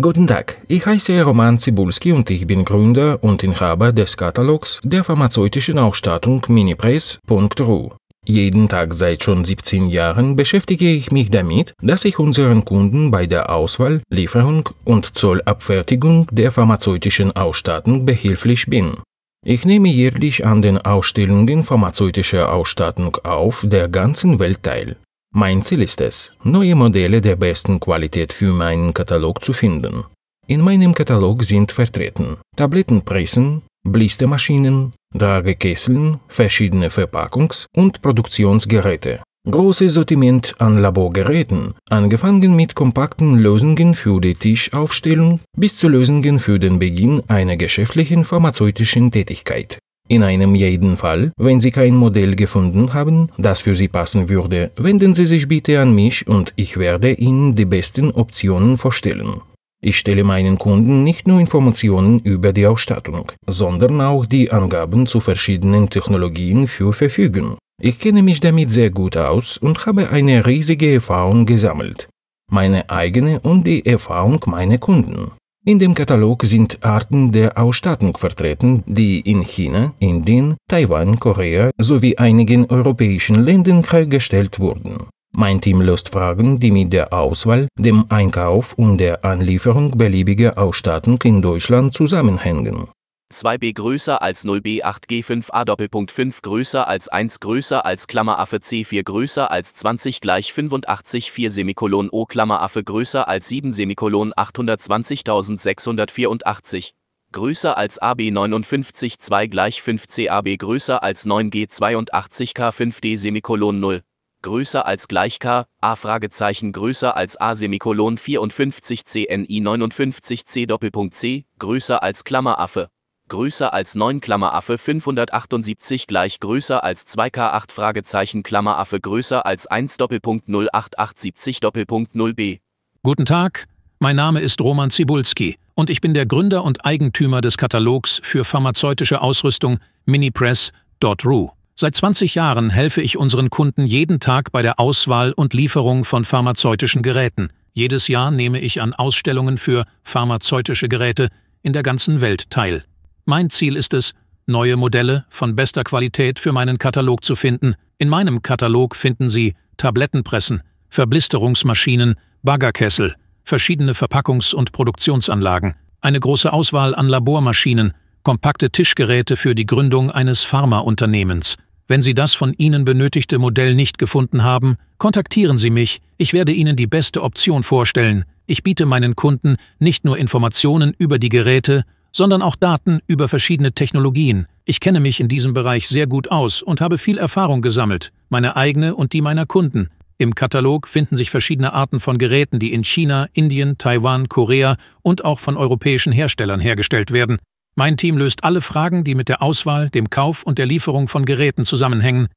Guten Tag, ich heiße Roman Zibulski und ich bin Gründer und Inhaber des Katalogs der pharmazeutischen Ausstattung minipress.ru. Jeden Tag seit schon 17 Jahren beschäftige ich mich damit, dass ich unseren Kunden bei der Auswahl, Lieferung und Zollabfertigung der pharmazeutischen Ausstattung behilflich bin. Ich nehme jährlich an den Ausstellungen pharmazeutischer Ausstattung auf der ganzen Welt teil. Mein Ziel ist es, neue Modelle der besten Qualität für meinen Katalog zu finden. In meinem Katalog sind vertreten Tablettenpressen, Blistermaschinen, Tragekesseln, verschiedene Verpackungs- und Produktionsgeräte. Großes Sortiment an Laborgeräten, angefangen mit kompakten Lösungen für die Tischaufstellung bis zu Lösungen für den Beginn einer geschäftlichen pharmazeutischen Tätigkeit. In einem jeden Fall, wenn Sie kein Modell gefunden haben, das für Sie passen würde, wenden Sie sich bitte an mich und ich werde Ihnen die besten Optionen vorstellen. Ich stelle meinen Kunden nicht nur Informationen über die Ausstattung, sondern auch die Angaben zu verschiedenen Technologien für Verfügung. Ich kenne mich damit sehr gut aus und habe eine riesige Erfahrung gesammelt. Meine eigene und die Erfahrung meiner Kunden. In dem Katalog sind Arten der Ausstattung vertreten, die in China, Indien, Taiwan, Korea sowie einigen europäischen Ländern hergestellt wurden. Mein Team löst Fragen, die mit der Auswahl, dem Einkauf und der Anlieferung beliebiger Ausstattung in Deutschland zusammenhängen. 2b größer als 0b 8g5a Doppelpunkt 5 größer als 1 größer als Klammeraffe c4 größer als 20 gleich 85 4 Semikolon o Klammeraffe größer als 7 Semikolon 820.684 größer als AB 59 2 gleich 5 CAB größer als 9G 82 K5D Semikolon 0 größer als gleich K, A Fragezeichen größer als A Semikolon 54 CNI 59 C Doppelpunkt C, größer als Klammeraffe, größer als 9 Klammer Affe 578 gleich größer als 2K8 Fragezeichen Klammer Affe größer als 1 Doppelpunkt 08870 Doppelpunkt 0b. Guten Tag, mein Name ist Roman Zibulski und ich bin der Gründer und Eigentümer des Katalogs für pharmazeutische Ausrüstung minipress.ru. Seit 20 Jahren helfe ich unseren Kunden jeden Tag bei der Auswahl und Lieferung von pharmazeutischen Geräten. Jedes Jahr nehme ich an Ausstellungen für pharmazeutische Geräte in der ganzen Welt teil. Mein Ziel ist es, neue Modelle von bester Qualität für meinen Katalog zu finden. In meinem Katalog finden Sie Tablettenpressen, Verblisterungsmaschinen, Baggerkessel, verschiedene Verpackungs- und Produktionsanlagen, eine große Auswahl an Labormaschinen, kompakte Tischgeräte für die Gründung eines Pharmaunternehmens. Wenn Sie das von Ihnen benötigte Modell nicht gefunden haben, kontaktieren Sie mich, ich werde Ihnen die beste Option vorstellen. Ich biete meinen Kunden nicht nur Informationen über die Geräte, sondern auch Daten über verschiedene Technologien. Ich kenne mich in diesem Bereich sehr gut aus und habe viel Erfahrung gesammelt, meine eigene und die meiner Kunden. Im Katalog finden sich verschiedene Arten von Geräten, die in China, Indien, Taiwan, Korea und auch von europäischen Herstellern hergestellt werden. Mein Team löst alle Fragen, die mit der Auswahl, dem Kauf und der Lieferung von Geräten zusammenhängen.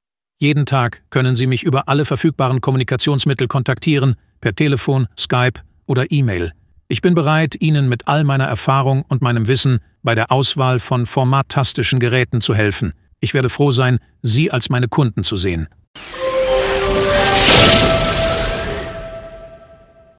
Jeden Tag können Sie mich über alle verfügbaren Kommunikationsmittel kontaktieren, per Telefon, Skype oder E-Mail. Ich bin bereit, Ihnen mit all meiner Erfahrung und meinem Wissen bei der Auswahl von formattastischen Geräten zu helfen. Ich werde froh sein, Sie als meine Kunden zu sehen.